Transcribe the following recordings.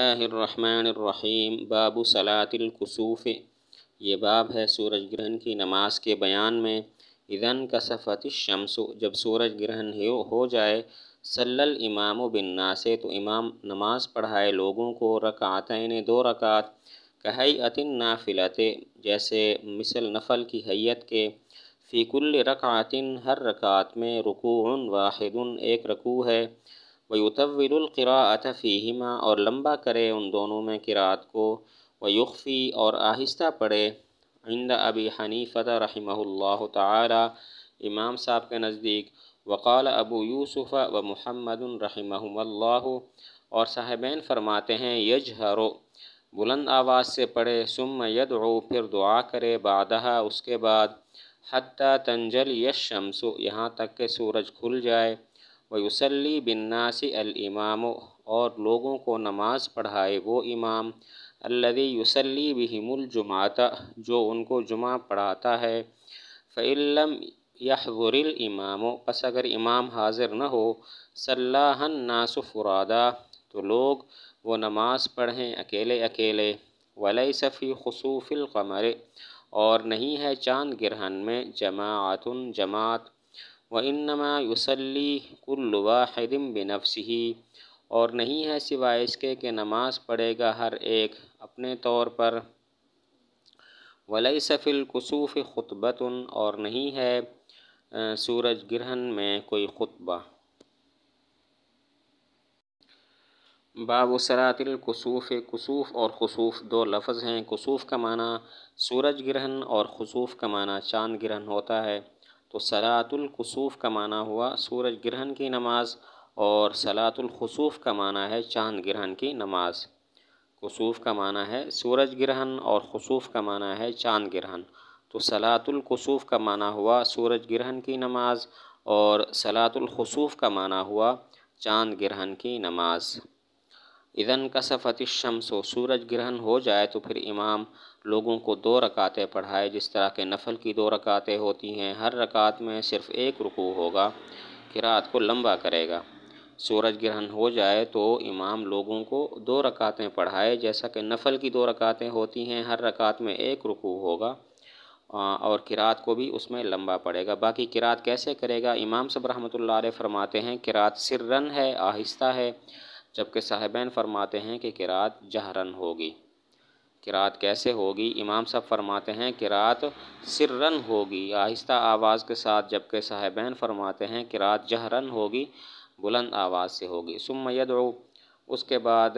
रहीम बाबू सलातलकसूफ़ ये बाब है सूरज ग्रहण की नमाज के बयान में इदन का सफ़त शमसो जब सूरज ग्रहण हो जाए सल्लल इमाम बिन्ना से तो इमाम नमाज पढ़ाए लोगों को रकातन दो रकात कहई अतिन नाफिलत जैसे मिसल नफल की हैत के फ़ीकुल रकातिन हर रकात में रुकून वाहिद एक रकू है वयुतविलक़रात फ़ीमा और लंबा करे उन दोनों में किरात को वयुफ़ी और आहिस्ता पढ़े इंद अबी हनीफ़त रहीमल्ला तमाम साहब के नज़दीक वक़ाल अबू यूसुफ़ व महमद रहीमल्ला और साहबैन फरमाते हैं यज हरो बुलंद आवाज़ से पढ़े सुम यद फिर दुआ करे बादहा उसके बाद हती तंजल यश शमसु यहाँ तक के सूरज खुल जाए वयुसली बिन्नासी अलइमाम और लोगों को नमाज़ पढ़ाए वो इमाम अल्लदी युसली बिहिमुलजुमाता जो उनको जुमा पढ़ाता है फ़िल्म यहबुरिल इमाम पस अगर इमाम हाजिर न हो सल्लाहन नासुफुरादा तो लोग वो नमाज़ पढ़ें अकेले अकेले वलई सफ़ी खसूफिल कमर और नहीं है चांद गिरहन में जमातन जमात व इनमा युसली कुल्लवाहिदम बिनफसी और नहीं है सिवाय इसके कि नमाज पढ़ेगा हर एक अपने तौर पर वलई सफ़िल कसूफ़ खुतबतन और नहीं है सूरज ग्रहण में कोई खुतबा बाब सरातिल कसूफ़ कसूफ़ और खसूफ़ दो लफ्ज़ हैं कसूफ़ का माना सूरज ग्रहण और खसूफ़ का माना चाँद ग्रहण होता है तो सलातुलकसूफ़ का माना हुआ सूरज ग्रहण की नमाज और सलातुलखसूफ़ का माना है चांद ग्रहण की नमाज कसूफ़ का माना है सूरज ग्रहण और खसूफ़ का माना है चांद ग्रहण तो सलातुलकसूफ़ का माना हुआ सूरज ग्रहण की नमाज और सलातुलखसूफ़ का माना हुआ चांद ग्रहण की नमाज़ इदन कसफ़त शमसो सूरज ग्रहण हो जाए तो फिर इमाम लोगों को दो रकातें पढ़ाए जिस तरह के नफल की दो रकातें होती हैं हर रकात में सिर्फ़ एक रुकू होगा किरात को लंबा करेगा सूरज ग्रहण हो जाए तो इमाम लोगों को दो रकातें पढ़ाए जैसा कि नफल की दो रकातें होती हैं हर रकात में एक रुकू होगा और किरात को भी उसमें लंबा पड़ेगा बाकी किरात कैसे करेगा इमाम सब रहमत लरमाते हैं किरात सिर्रन है आहिस्ता है जबकि साहिबान फरमाते हैं कि किरात जहरन होगी किरात कैसे होगी इमाम साहब फरमाते हैं किरात सिर्रन होगी आहिस्ता आवाज़ के साथ जबकि साहिबान फरमाते हैं किरात जहरन होगी बुलंद आवाज़ से होगी सुमयद उसके बाद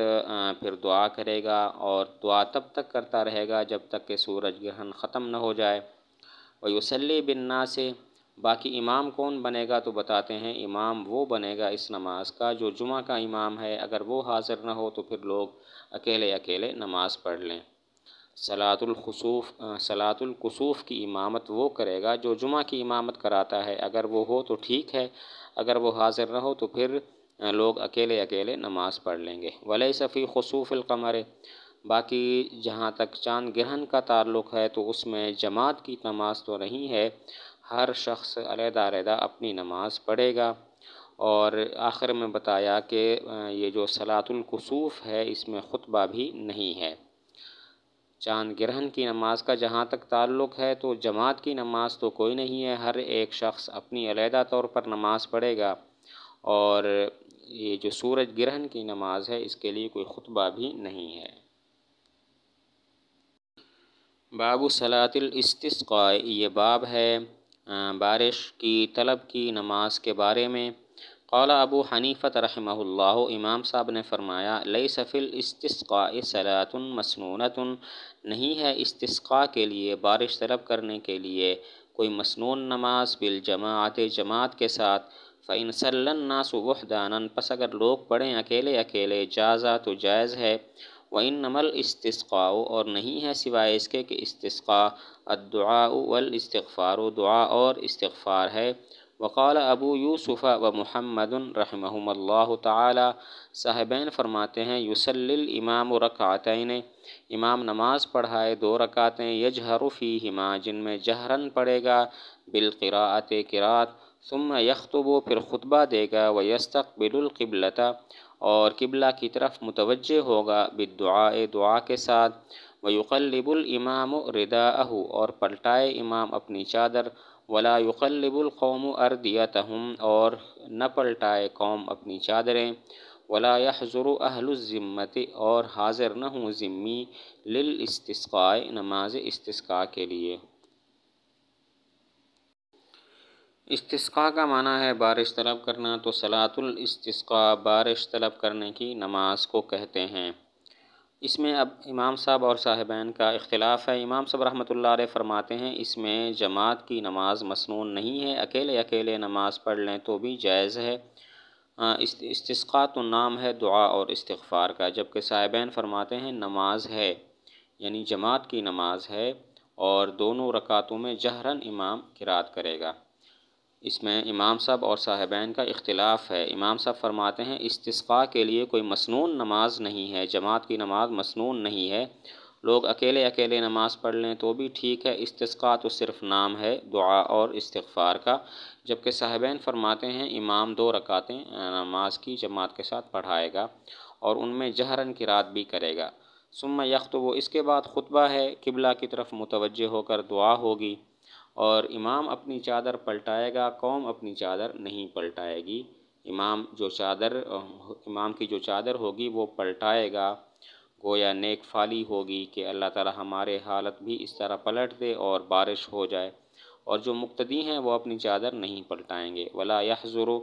फिर दुआ करेगा और दुआ तब तक करता रहेगा जब तक कि सूरज ग्रहण ख़त्म न हो जाए और युसली बिन्ना से बाकी इमाम कौन बनेगा तो बताते हैं इमाम वो बनेगा इस नमाज का जो जुमा का इमाम है अगर वो हाज़िर ना हो तो फिर लोग अकेले अकेले नमाज पढ़ लें सलातुलखसूफ़ सलातुलकसूफ़ की इमामत वो करेगा जो जुमा की इमामत कराता है अगर वो हो तो ठीक है अगर वो हाज़िर ना हो तो फिर लोग अकेले अकेले नमाज पढ़ लेंगे वलई सफ़ी खसूफ़लकमर बाकी जहाँ तक चांद ग्रहण का ताल्लुक़ है तो उसमें जमात की नमाज तो नहीं है हर शख्स अलहदा अलहदा अपनी नमाज पढ़ेगा और आखिर में बताया कि ये जो सलातुलकसूफ़ है इसमें ख़ुतबा भी नहीं है चांद ग्रहण की नमाज़ का जहाँ तक ताल्लुक़ है तो जमात की नमाज तो कोई नहीं है हर एक शख्स अपनी अलहदा तौर पर नमाज़ पढ़ेगा और ये जो सूरज ग्रहण की नमाज है इसके लिए कोई ख़ुतबा भी नहीं है बाबू सलातुल इस्तिस्का ये बाब है बारिश की तलब की नमाज के बारे में कौला अबू हनीफ़त रहमल इमाम साहब ने फरमाया लई सफ़िल इसका सलातन मसनूनतन नहीं है इसका के लिए बारिश तलब करने के लिए कोई मसनून नमाज बिल जमात जमात के साथ फ़ैन सल्लन्नासुबहदानन पस अगर लोग पढ़ें अकेले अकेले जाज़ा तो जायज़ है व इन नमल इस्ता और नहीं है सिवाय इसके कि इस्ता अदुआ वलस्तफ़ार दुआ और इस्तफ़ार है वक़ाल अबू यूसुफ़ व महमद रहमल्ला तहबैन फरमाते हैं युसल इमाम रकातन इमाम नमाज पढ़ाए दो रकातें यजहरूफ़ी हिमा जिनमें जहरन पड़ेगा बिलक़रात किरात सुम यखतबो फिर खुतबा देगा व यस्तबिलक़िबलता और किबला की तरफ मुतवज होगा बिदुआ दुआ के साथ वयुकलबुलमाम रदाहू और पलटाए इमाम अपनी चादर वला युकलबुलकौम अरदियतहम और न पलटाए कौम अपनी चादरें वला यहज़ुर अहलुज़िम्मत और हाज़िर न हों ज़िम्मी लिल नमाज इस्तिस्का के लिए इस्तिस्का का माना है बारिश तलब करना तो सलातुल इस्तिस्का बारिश तलब करने की नमाज को कहते हैं इसमें अब इमाम साहब और साहिबान का इख्तलाफ है इमाम साहब रहमतुल्लाह अलैह फरमाते हैं इसमें जमात की नमाज मसनून नहीं है अकेले अकेले नमाज पढ़ लें तो भी जायज़ है इस्तिस्का तो नाम है दुआ और इस्तफ़ार का जबकि साहिबान फरमाते हैं नमाज है यानी जमात की नमाज है और दोनों रकातों में जहरन इमाम किरात करेगा इसमें इमाम साहब और साहिबान का इख्तलाफ है इमाम साहब फरमाते हैं इस्तिस्का के लिए कोई मसनून नमाज नहीं है जमात की नमाज मसनून नहीं है लोग अकेले अकेले नमाज पढ़ लें तो भी ठीक है इस्तिस्का तो सिर्फ नाम है दुआ और इस्तफ़ार का जबकि साहिबान फरमाते हैं इमाम दो रकातें नमाज की जमात के साथ पढ़ाएगा और उनमें जहरन की रात भी करेगा सुम यख तो वो इसके बाद खुतबा है किबला की तरफ मुतवज़ होकर दुआ होगी और इमाम अपनी चादर पलटाएगा कौम अपनी चादर नहीं पलटाएगी इमाम जो चादर इमाम की जो चादर होगी वो पलटाएगा गोया नेक फाली होगी कि अल्लाह ताला हमारे हालत भी इस तरह पलट दे और बारिश हो जाए और जो मुक्तदी हैं वो अपनी चादर नहीं पलटाएंगे वला यहज़ुरो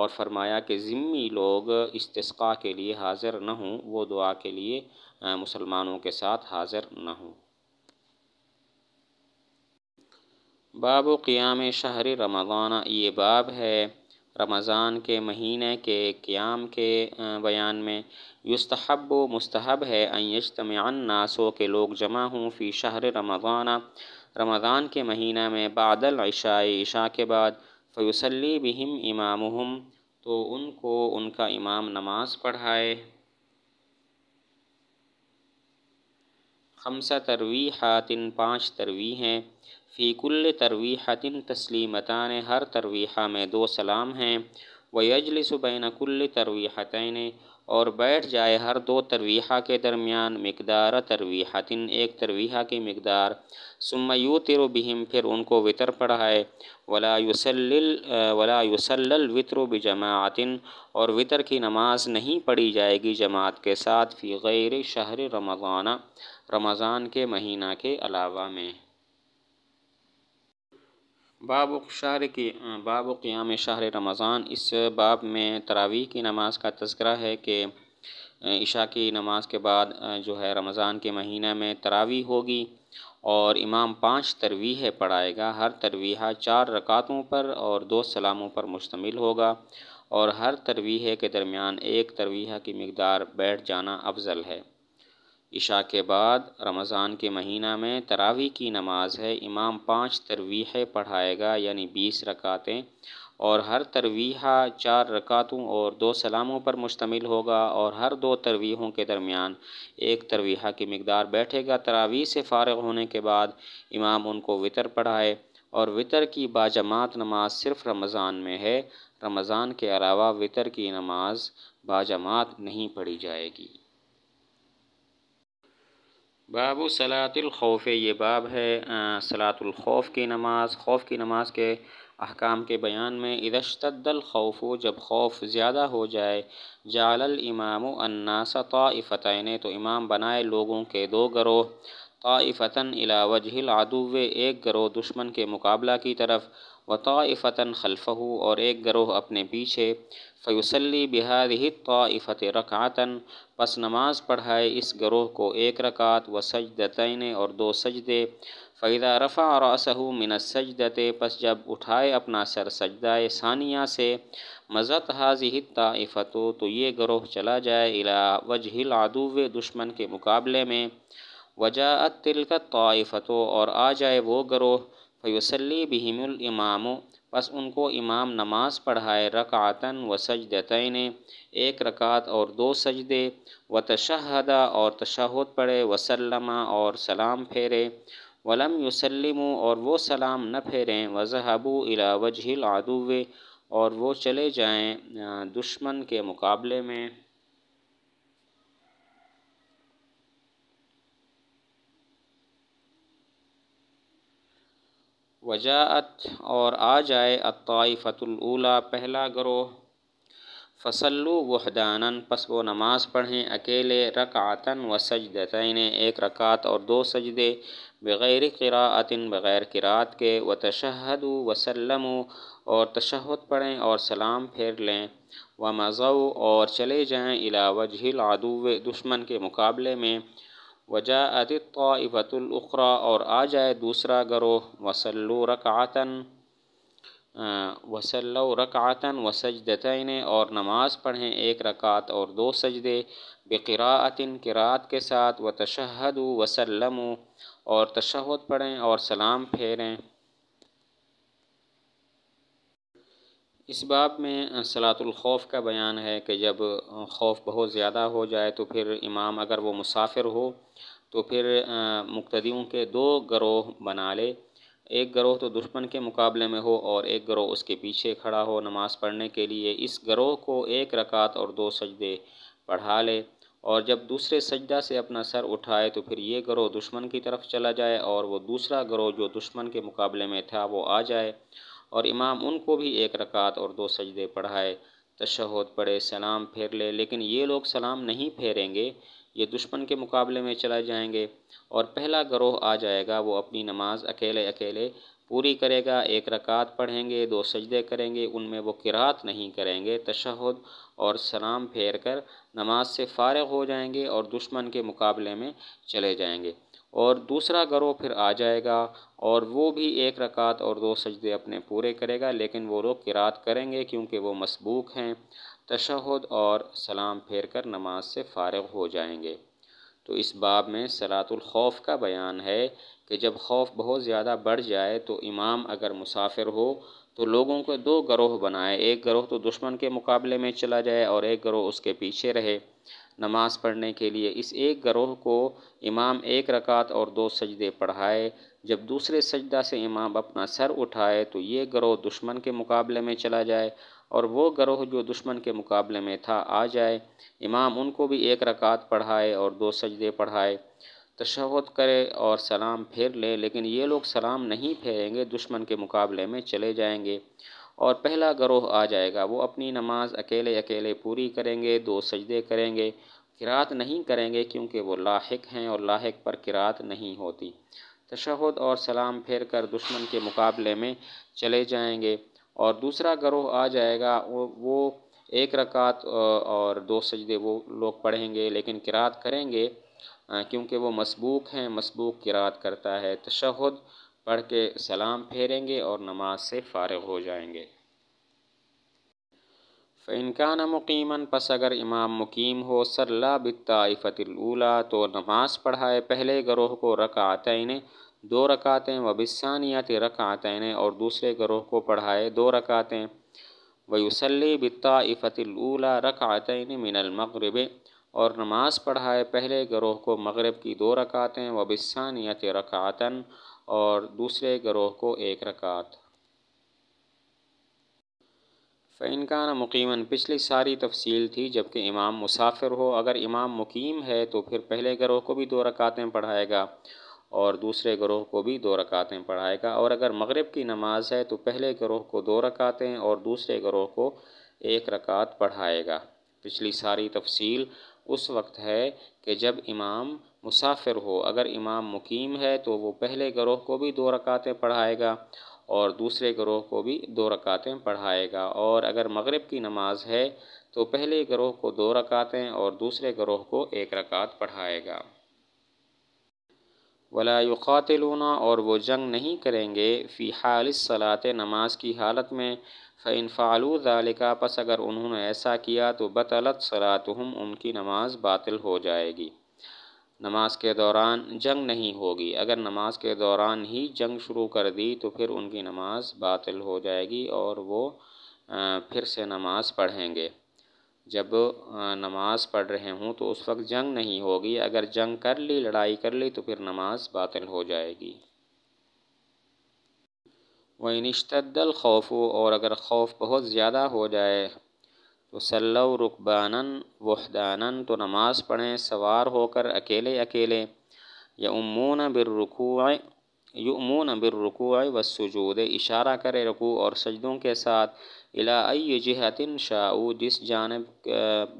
और फरमाया कि ज़िम्मी लोग इसका के लिए हाज़िर न हों वो दुआ के लिए मुसलमानों के साथ हाज़िर न हों बाब क़ियाम शहर रमज़ान ये बाब है रमज़ान के महीने के क़्याम के बयान में युस्तहब मुस्तहब है अयशतमान नासों के लोग जमा हों फ़ी शहर रमज़ान रमज़ान के महीने में बादल इशाए इशा के बाद फ़युसली बिहिम इमाम तो उनको उनका इमाम नमाज पढ़ाए खमसा तरवीहातिन पाँच तरवी हैं फ़ीकुल तरवीहतिन तस्लीमतान हर तरवीहा में दो सलाम हैं वयजलसबैन कुल्ल तरवीहतैन और बैठ जाए हर दो तरवीहा के दरमियान मकदार तरवीहतिन एक तरवीहा की मकदार सुमयू तिरबिहिम फिर उनको वितर पढ़ाए वला युसल वला युसल्लल वितर बजमातिन और वितर की नमाज नहीं पढ़ी जाएगी जमात के साथ फ़ी गैर शहर रमज़ाना रमज़ान के महीना के अलावा में बाब शार की बाब क़्याम शाह रमज़ान इस बाब में तरावी की नमाज़ का तस्करा है कि इशा की नमाज़ के बाद जो है रमज़ान के महीने में तरावी होगी और इमाम पाँच तरवीह पढ़ाएगा हर तरवीहा चार रकातों पर और दो सलामों पर मुश्तमिल होगा और हर तरवीह के दरमियान एक तरवीह की मकदार बैठ जाना अफजल है इशा के बाद रमज़ान के महीना में तरावी की नमाज है इमाम पाँच तरवीहे पढ़ाएगा यानी बीस रकातें और हर तरवीहा चार रकातों और दो सलामों पर मुश्तमिल होगा और हर दो तरवीहों के दरमियान एक तरवीहा की मकदार बैठेगा तरावी से फ़ारग होने के बाद इमाम उनको वितर पढ़ाए और वितर की बाजमात नमाज सिर्फ़ रमज़ान में है रमज़ान के अलावा वितर की नमाज बाजमात नहीं पढ़ी जाएगी बाबू सलातुलखौफ़ ये बाब है सलातुलखौफ़ की नमाज़ खौफ़ की नमाज के अहकाम के बयान में इदशतलखौफ़ जब खौफ ज़्यादा हो जाए जालल इमाम अन्नासा फ़तैन तो इमाम बनाए लोगों के दो गरोह ताफ़ता अलावजहिल आदुव एक गरोह दुश्मन के मुकाबला की तरफ व ताफ़ता खलफ़ू और एक गरोह अपने पीछे फ़युसली बिहार ही ताफ़त रकातन पस नमाज पढ़ाए इस गरोह को एक रकात व सजदतन और दो सजदे फ़ैदा रफ़ा रसहू मिन सजदते पस जब उठाए अपना सर सजदाए सानिया से मज़त हाजि ताफ़तो तो ये गरोह चला जाए इला वजहिल आदुव दुश्मन के मुकाबले में वजा तिलक तोफ़तो और आ जाए वो गरोह फ़यसली बहमलमाम बस उनको इमाम नमाज पढ़ाए रकातन व सजदतन एक रकात और दो सजदे व तशहदा और तशहद पढ़े वसलमा और सलाम फेरे वलम युसलम और वो सलाम न फेरें वजहबू इला वजहिल आदुवे और वो चले जाएं दुश्मन के मुकाबले में वजात और आ जाए अतफ़तुल्ला पहला ग्रोह फसलु वहदाना पस वो नमाज़ पढ़ें अकेले रकातन व सजदतन एक रकात और दो सजदे बग़ैर किरातिन बग़ैर किरात के व तशहद वसलम और तशहद पढ़ें और सलाम फेर लें व मज़ो और चले जाएँ इला वजहिल आदू दुश्मन के मुकाबले में वजा अतिफ़तुल्खरा और आ जाए दूसरा गरोह वसल्लु रकातन वसल रकातन व सजदतन और नमाज़ पढ़ें एक रकात और दो सजदे बकरातिन किरात के साथ व तशहद वसलम और तशहद पढ़ें और सलाम फेरें इस बाब में सलातुलखौफ़ का बयान है कि जब खौफ बहुत ज़्यादा हो जाए तो फिर इमाम अगर वो मुसाफिर हो तो फिर मुक्तदियों के दो गरोह बना ले एक गरोह तो दुश्मन के मुकाबले में हो और एक गरोह उसके पीछे खड़ा हो नमाज़ पढ़ने के लिए इस गरोह को एक रकात और दो सजदे पढ़ा ले और जब दूसरे सजदा से अपना सर उठाए तो फिर ये गरोह दुश्मन की तरफ चला जाए और वो दूसरा गरोह जो दुश्मन के मुकाबले में था वो आ जाए और इमाम उनको भी एक रकात और दो सजदे पढ़ाए तशहद पढ़े सलाम फेर ले लेकिन ये लोग सलाम नहीं फेरेंगे ये दुश्मन के मुकाबले में चला जाएंगे और पहला गरोह आ जाएगा वो अपनी नमाज अकेले अकेले पूरी करेगा एक रकात पढ़ेंगे दो सजदे करेंगे उनमें वो किरात नहीं करेंगे तशहद और सलाम फेर कर नमाज से फ़ारग हो जाएंगे और दुश्मन के मुकाबले में चले जाएंगे और दूसरा गरो फिर आ जाएगा और वो भी एक रकात और दो सजदे अपने पूरे करेगा लेकिन वो लोग किरात करेंगे क्योंकि वो मसबूक हैं तशहद और सलाम फेर कर नमाज से फ़ारग हो जाएंगे तो इस बाब में सलातुल खौफ का बयान है कि जब खौफ बहुत ज़्यादा बढ़ जाए तो इमाम अगर मुसाफिर हो तो लोगों को दो गरोह बनाए एक गरोह तो दुश्मन के मुकाबले में चला जाए और एक गरोह उसके पीछे रहे नमाज़ पढ़ने के लिए इस एक गरोह को इमाम एक रकात और दो सजदे पढ़ाए जब दूसरे सजदा से इमाम अपना सर उठाए तो ये गरोह दुश्मन के मुकाबले में चला जाए और वो गरोह जो दुश्मन के मुकाबले में था आ जाए इमाम उनको भी एक रकात पढ़ाए और दो सजदे पढ़ाए तशहद करे और सलाम फेर ले लेकिन ये लोग सलाम नहीं फेरेंगे दुश्मन के मुकाबले में चले जाएंगे और पहला गरोह आ जाएगा वो अपनी नमाज अकेले अकेले पूरी करेंगे दो सजदे करेंगे किरात नहीं करेंगे क्योंकि वो लाक हैं और लाक पर किरात नहीं होती तशहद और सलाम फेर कर दुश्मन के मुकाबले में चले जाएँगे और दूसरा ग्रोह आ जाएगा वो वो एक रकात और दो सजदे वो लोग पढ़ेंगे लेकिन किरात करेंगे क्योंकि वो मसबूक हैं मसबूक किरात करता है तशहद पढ़ के सलाम फेरेंगे और नमाज से फ़ारग हो जाएंगे फ़िनकान मुकीमन पस अगर इमाम मुकीम हो सरला बिताफ़तलूला तो नमाज पढ़ाए पहले गरोह को रकातन दो रकातें वबिसानियाति रकातन और दूसरे गरोह को पढ़ाए दो रकातें वयुसली बिताफ़तिलूला रख मिनल मगरब और नमाज पढ़ाए पहले गरोह को मगरब की दो रकातें रख रकातन और दूसरे ग्रोह को एक रकात फ़ैनकान मुकीमन पिछली सारी तफसील थी जबकि इमाम मुसाफिर हो अगर इमाम मुकीम है तो फिर पहले ग्रोह को भी दो रकातें पढ़ाएगा और दूसरे ग्रोह को भी दो रकातें पढ़ाएगा और अगर मगरब की नमाज है तो पहले ग्रोह को दो रकातें और दूसरे ग्रोह को एक रकात पढ़ाएगा पिछली सारी तफसील उस वक्त है कि जब इमाम मुसाफिर हो अगर इमाम मुकीम है तो वो पहले ग्रोह को भी दो रकातें पढ़ाएगा और दूसरे ग्रोह को भी दो रकातें पढ़ाएगा और अगर मगरब की नमाज है तो पहले ग्रोह को दो रकातें और दूसरे ग्रोह को एक रकात पढ़ाएगा वला युक़ातिलूना और वो जंग नहीं करेंगे फ़ी हाल सलात नमाज की हालत में फ़ैन फ़ालू ज़ालिका पस अगर उन्होंने ऐसा किया तो बतलत सलात उनकी नमाज बातिल हो जाएगी नमाज के दौरान जंग नहीं होगी अगर नमाज के दौरान ही जंग शुरू कर दी तो फिर उनकी नमाज बातिल हो जाएगी और वो फिर से नमाज़ पढ़ेंगे जब नमाज़ पढ़ रहे हों तो उस वक्त जंग नहीं होगी अगर जंग कर ली लड़ाई कर ली तो फिर नमाज बातिल हो जाएगी वनशतल खौफ और अगर खौफ बहुत ज़्यादा हो जाए तो सल्लव रुकबानन वहदानन तो नमाज़ पढ़ें सवार होकर अकेले अकेले या उमून बिररकू यमून बिररकू व सजूद इशारा करें रुकू और सजदों के साथ अलाइ जहातिन शाऊ जिस जानब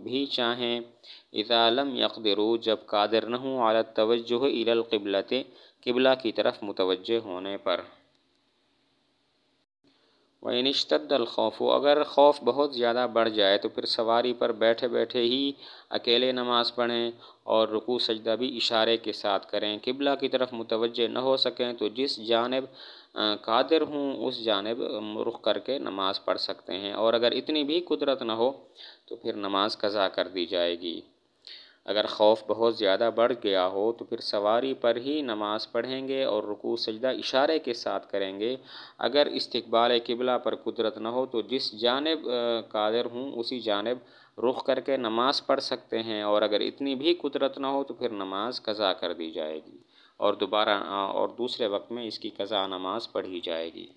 भी चाहें इसम यकदरु जब कादर न हूँ अल तवज्जो इलाकबलत किबला की तरफ मुतवज होने पर वनशतल खौफ अगर खौफ बहुत ज़्यादा बढ़ जाए तो फिर सवारी पर बैठे बैठे ही अकेले नमाज़ पढ़ें और रुकू सजदा भी इशारे के साथ करें किबला की तरफ मुतवजह न हो सकें तो जिस जानब कादिर हूँ उस जानब रुख करके नमाज़ पढ़ सकते हैं और अगर इतनी भी कुदरत ना हो तो फिर नमाज़ कज़ा कर दी जाएगी अगर खौफ बहुत ज़्यादा बढ़ गया हो तो फिर सवारी पर ही नमाज़ पढ़ेंगे और रुकू सजदा इशारे के साथ करेंगे अगर इस्तबाल किबला पर कुदरत ना हो तो जिस जानब कादिर हूँ उसी जानब रुख करके नमाज़ पढ़ सकते हैं और अगर इतनी भी कुदरत ना हो तो फिर नमाज़ कज़ा कर दी जाएगी और दोबारा और दूसरे वक्त में इसकी कज़ा नमाज़ पढ़ी जाएगी